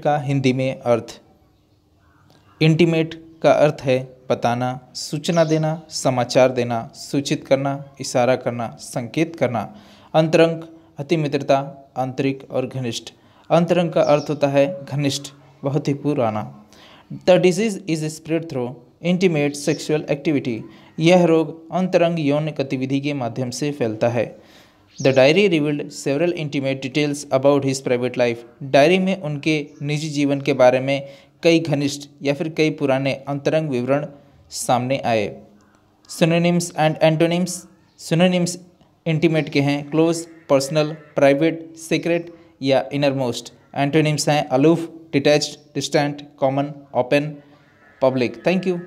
intimate का हिंदी में अर्थ intimate का अर्थ है बताना सूचना देना समाचार देना सूचित करना इशारा करना संकेत करना अंतरंग अति मित्रता आंतरिक और घनिष्ठ अंतरंग का अर्थ होता है घनिष्ठ बहुत ही पुराना the disease is spread through intimate sexual activity यह रोग अंतरंग यौन गतिविधि के माध्यम से फैलता है the diary revealed several intimate details about his private life diary में उनके निजी जीवन के बारे में कई घनिष्ठ या फिर कई पुराने अंतरंग विवरण सामने आए synonyms and antonyms synonyms intimate के हैं क्लोज पर्सनल प्राइवेट सीक्रेट या इनर मोस्ट एंटोनिम्स हैं aloof detach distant common open public thank you